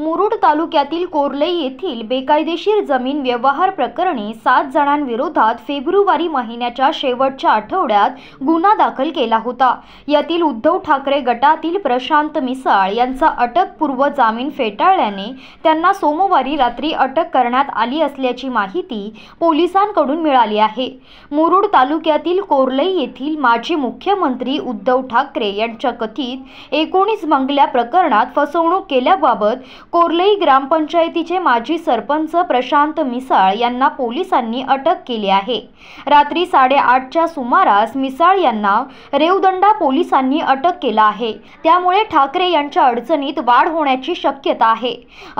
मुरुड तालुक्यातील कोरले येथील बेकायदेशीर जमीन व्यवहार प्रकरणी सात जणांविरोधात फेब्रुवारी महिन्याच्या शेवटच्या आठवड्यात गुन्हा दाखल केला होता यातील उद्धव ठाकरे गटातील प्रशांत मिसाळ यांचा अटकपूर्व जामीन फेटाळल्याने त्यांना सोमवारी रात्री अटक करण्यात आली असल्याची माहिती पोलिसांकडून मिळाली आहे मुरुड तालुक्यातील कोरले येथील माजी मुख्यमंत्री उद्धव ठाकरे यांच्या कथित एकोणीस मंगल्या प्रकरणात फसवणूक केल्याबाबत कोर्लई ग्रामपंचायतीचे माजी सरपंच प्रशांत मिसाळ यांना पोलिसांनी अटक केली आहे रात्री साडेआठच्या सुमारास मिसाळ यांना रेवदंडा पोलिसांनी अटक केला आहे त्यामुळे ठाकरे यांच्या अडचणीत वाढ होण्याची शक्यता आहे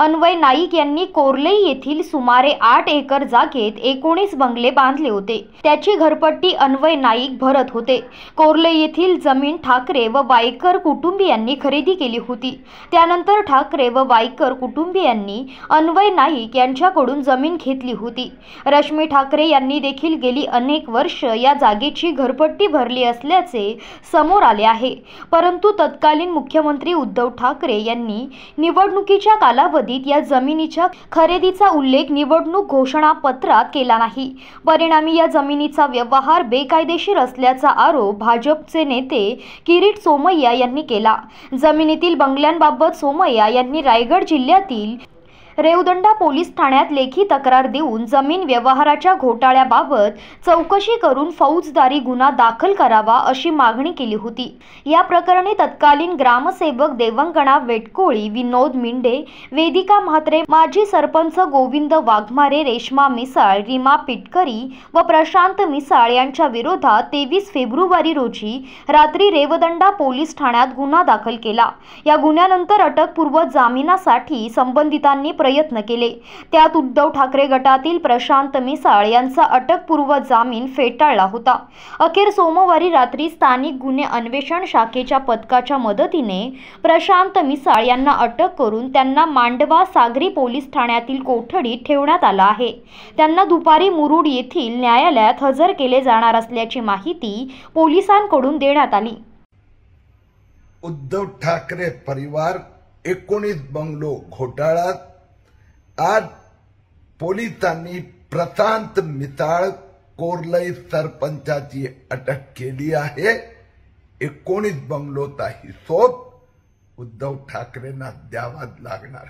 अन्वय नाईक यांनी कोरले येथील सुमारे आठ एकर जागेत एकोणीस बंगले बांधले होते त्याची घरपट्टी अन्वय नाईक भरत होते कोरले येथील जमीन ठाकरे व वायकर कुटुंबियांनी खरेदी केली होती त्यानंतर ठाकरे व वायकर नार्वेकर कुटुंबियांनी अन्वय नाईक यांच्याकडून जमीन घेतली होती रश्मी ठाकरे यांनी देखील गेली अनेक वर्ष या जागेची घरपट्टी भरली असल्याचे समोर आले आहे परंतु तत्कालीन मुख्यमंत्री उद्धव ठाकरे यांनी निवडणुकीच्या कालावधीत या जमिनीच्या खरेदीचा उल्लेख निवडणूक घोषणापत्रात केला नाही परिणामी या जमिनीचा व्यवहार बेकायदेशीर असल्याचा आरोप भाजपचे नेते किरीट सोमय्या यांनी केला जमिनीतील बंगल्यांबाबत सोमय्या यांनी रायगड जिल्ह्यातील रेवदंडा पोलीस ठाण्यात लेखी तक्रार देऊन जमीन व्यवहाराच्या घोटाळ्याबाबत चौकशी करून फौजदारी गुन्हा दाखल करावा अशी मागणी केली होती या प्रकरणी तत्कालीन ग्रामसेवक देवंगणा वेटकोळी विनोद मिंडे वेदिका म्हात्रे माजी सरपंच गोविंद वाघमारे रेश्मा मिसाळ रीमा पिटकरी व प्रशांत मिसाळ यांच्या विरोधात तेवीस फेब्रुवारी रोजी रात्री रेवदंडा पोलीस ठाण्यात गुन्हा दाखल केला या गुन्ह्यानंतर अटकपूर्व जामिनासाठी संबंधितांनी प्र प्रयत्न केले त्यात उद्धव ठाकरे गटातील प्रशांत मिसाळ यांचा अटकपूर्व जामीन फेटाळला होता अखेर सोमवारी रात्री स्थानिक गुन्हे अन्वेषण शाखेच्या पथकाच्या मदतीने प्रशांत मिसाळ यांना अटक करून त्यांना मांडवा सागरी पोलीस ठाण्यातील कोठडीत ठेवण्यात आला आहे त्यांना दुपारी मुरुड येथील न्यायालयात हजर केले जाणार असल्याची माहिती पोलिसांकडून देण्यात आली उद्धव ठाकरे परिवार एकोणीस बंगलो घोटाळ्यात आज पोलिसांनी प्रशांत मिताळ कोरलई सरपंचाची अटक केली आहे एकोणीस बंगलोचा हिशोब उद्धव ठाकरेंना द्यावाच लागणार